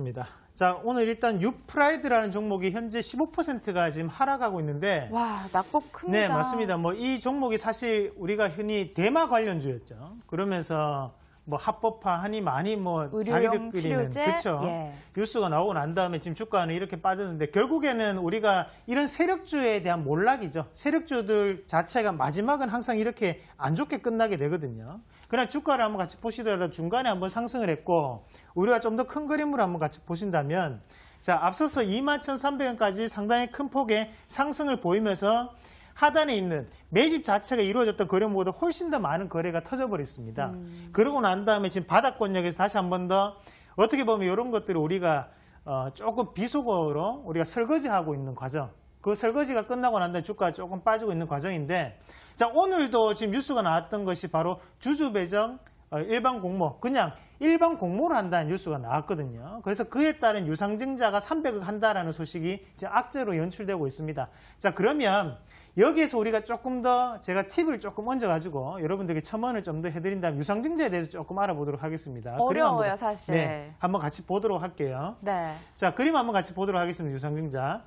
입니다. 자, 오늘 일단 유프라이드라는 종목이 현재 15%가 지금 하락하고 있는데 와, 낙폭 큽니다. 네, 맞습니다. 뭐 이 종목이 사실 우리가 흔히 대마 관련주였죠. 그러면서 뭐 합법화하니 많이 뭐 자기들끼리는 그렇죠 그 예. 뉴스가 나오고 난 다음에 지금 주가는 이렇게 빠졌는데 결국에는 우리가 이런 세력주에 대한 몰락이죠. 세력주들 자체가 마지막은 항상 이렇게 안 좋게 끝나게 되거든요. 그러나 주가를 한번 같이 보시더라도 중간에 한번 상승을 했고 우리가 좀 더 큰 그림으로 한번 같이 보신다면 자 앞서서 21,300원까지 상당히 큰 폭의 상승을 보이면서 하단에 있는 매집 자체가 이루어졌던 거래보다 훨씬 더 많은 거래가 터져버렸습니다. 음. 그러고 난 다음에 지금 바닥권역에서 다시 한번 더 어떻게 보면 이런 것들을 우리가 어, 조금 비속어로 우리가 설거지하고 있는 과정 그 설거지가 끝나고 난 다음에 주가가 조금 빠지고 있는 과정인데 자 오늘도 지금 뉴스가 나왔던 것이 바로 주주배정 아, 일반 공모, 그냥 일반 공모를 한다는 뉴스가 나왔거든요. 그래서 그에 따른 유상증자가 300억 한다라는 소식이 이제 악재로 연출되고 있습니다. 자, 그러면 여기에서 우리가 조금 더 제가 팁을 조금 얹어가지고 여러분들에게 첨언을 좀 더 해드린다면 유상증자에 대해서 조금 알아보도록 하겠습니다. 어려워요, 한번, 사실. 네, 한번 같이 보도록 할게요. 네. 자, 그림 한번 같이 보도록 하겠습니다, 유상증자.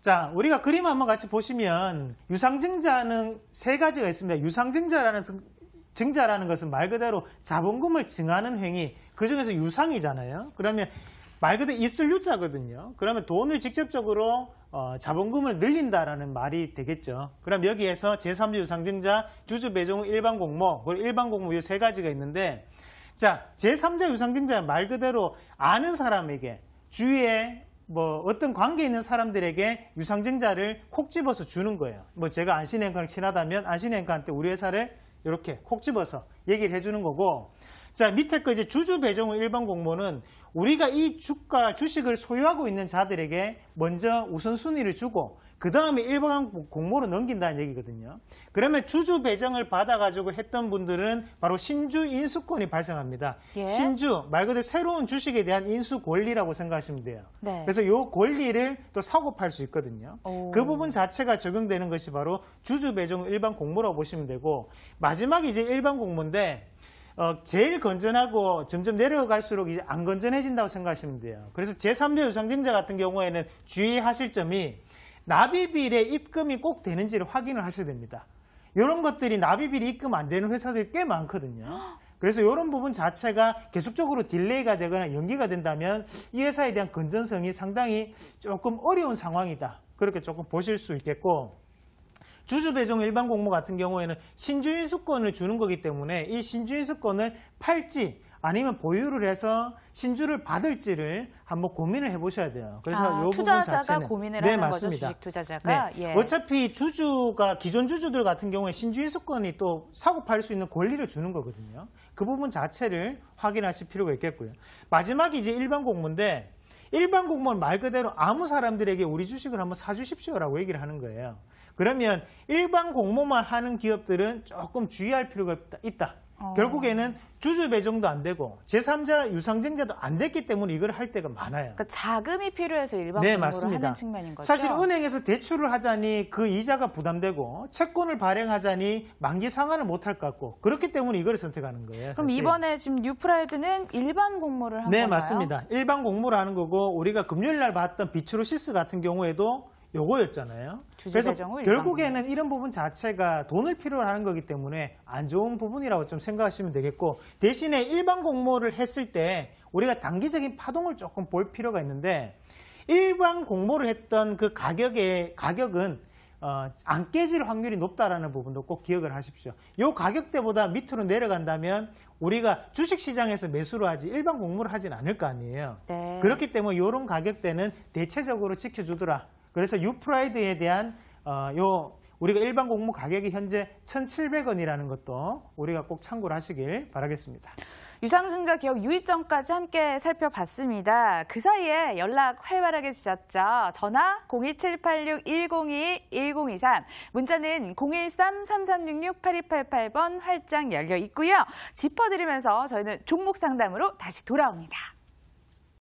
자, 우리가 그림 한번 같이 보시면 유상증자는 세 가지가 있습니다. 유상증자라는 증자라는 것은 말 그대로 자본금을 증하는 행위, 그중에서 유상이잖아요. 그러면 말 그대로 있을 유자거든요. 그러면 돈을 직접적으로 어, 자본금을 늘린다라는 말이 되겠죠. 그럼 여기에서 제3자 유상증자, 주주배종, 일반공모, 그리고 일반공모 이 세 가지가 있는데 자 제3자 유상증자말 그대로 아는 사람에게 주위에 뭐 어떤 관계 있는 사람들에게 유상증자를 콕 집어서 주는 거예요. 뭐 제가 안신행과랑 친하다면 안신행과한테 우리 회사를 이렇게 콕 집어서 얘기를 해주는 거고 자 밑에 거 이제 주주 배정후 일반 공모는 우리가 이 주가 주식을 소유하고 있는 자들에게 먼저 우선순위를 주고 그 다음에 일반 공모로 넘긴다는 얘기거든요. 그러면 주주 배정을 받아가지고 했던 분들은 바로 신주 인수권이 발생합니다. 예. 신주, 말 그대로 새로운 주식에 대한 인수 권리라고 생각하시면 돼요. 네. 그래서 이 권리를 또 사고 팔 수 있거든요. 오. 그 부분 자체가 적용되는 것이 바로 주주 배정 일반 공모라고 보시면 되고 마지막이 이제 일반 공모인데 어, 제일 건전하고 점점 내려갈수록 이제 안 건전해진다고 생각하시면 돼요. 그래서 제3자 유상증자 같은 경우에는 주의하실 점이 나비빌에 입금이 꼭 되는지를 확인을 하셔야 됩니다. 이런 것들이 나비빌이 입금 안 되는 회사들이 꽤 많거든요. 그래서 이런 부분 자체가 계속적으로 딜레이가 되거나 연기가 된다면 이 회사에 대한 건전성이 상당히 조금 어려운 상황이다. 그렇게 조금 보실 수 있겠고 주주배정 일반 공모 같은 경우에는 신주인수권을 주는 거기 때문에 이 신주인수권을 팔지 아니면 보유를 해서 신주를 받을지를 한번 고민을 해보셔야 돼요. 그래서 아, 요 부분 자체는 고민을 네, 하는 맞습니다. 거죠, 주식 투자자가. 네. 예. 어차피 주주가 기존 주주들 같은 경우에 신주 인수권이 또 사고 팔 수 있는 권리를 주는 거거든요. 그 부분 자체를 확인하실 필요가 있겠고요. 마지막이 이제 일반 공모인데 일반 공무원 말 그대로 아무 사람들에게 우리 주식을 한번 사주십시오라고 얘기를 하는 거예요. 그러면 일반 공모만 하는 기업들은 조금 주의할 필요가 있다. 어. 결국에는 주주 배정도 안 되고 제3자 유상증자도 안 됐기 때문에 이걸 할 때가 많아요. 그러니까 자금이 필요해서 일반 네, 공고를 하는 측면인 거죠. 사실 은행에서 대출을 하자니 그 이자가 부담되고 채권을 발행하자니 만기 상환을 못할 것 같고 그렇기 때문에 이걸 선택하는 거예요. 그럼 이번에 지금 뉴프라이드는 일반 공모를 한 네, 건가요? 네, 맞습니다. 일반 공모를 하는 거고 우리가 금요일 날 봤던 비츠로시스 같은 경우에도 요거였잖아요. 그래서 결국에는 이런 부분 자체가 돈을 필요로 하는 거기 때문에 안 좋은 부분이라고 좀 생각하시면 되겠고 대신에 일반 공모를 했을 때 우리가 단기적인 파동을 조금 볼 필요가 있는데 일반 공모를 했던 그 가격의 가격은 어, 안 깨질 확률이 높다라는 부분도 꼭 기억을 하십시오. 요 가격대보다 밑으로 내려간다면 우리가 주식시장에서 매수를 하지 일반 공모를 하진 않을 거 아니에요. 네. 그렇기 때문에 요런 가격대는 대체적으로 지켜주더라. 그래서 유프라이드에 대한 어, 요 우리가 일반 공모 가격이 현재 1,700원이라는 것도 우리가 꼭 참고를 하시길 바라겠습니다. 유상증자 기업 유의점까지 함께 살펴봤습니다. 그 사이에 연락 활발하게 주셨죠. 전화 02786-102-1023, 문자는 013-3366-8288번 활짝 열려 있고요. 짚어드리면서 저희는 종목 상담으로 다시 돌아옵니다.